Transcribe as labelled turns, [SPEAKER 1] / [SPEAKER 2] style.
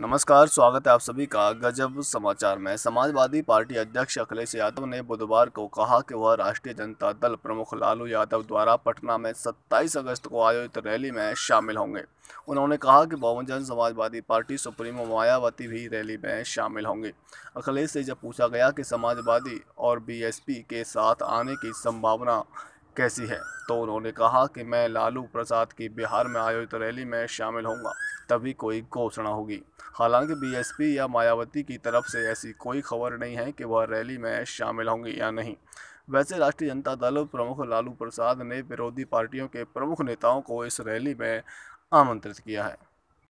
[SPEAKER 1] नमस्कार स्वागत है आप सभी का गजब समाचार में समाजवादी पार्टी अध्यक्ष अखिलेश यादव ने बुधवार को कहा कि वह राष्ट्रीय जनता दल प्रमुख लालू यादव द्वारा पटना में 27 अगस्त को आयोजित रैली में शामिल होंगे उन्होंने कहा कि बहुजन समाजवादी पार्टी सुप्रीमो मायावती भी रैली में शामिल होंगे अखिलेश से जब पूछा गया कि समाजवादी और बी के साथ आने की संभावना कैसी है तो उन्होंने कहा कि मैं लालू प्रसाद की बिहार में आयोजित रैली में शामिल होंगे तभी कोई घोषणा होगी हालांकि बीएसपी या मायावती की तरफ से ऐसी कोई खबर नहीं है कि वह रैली में शामिल होंगी या नहीं वैसे राष्ट्रीय जनता दल प्रमुख लालू प्रसाद ने विरोधी पार्टियों के प्रमुख नेताओं को इस रैली में आमंत्रित किया है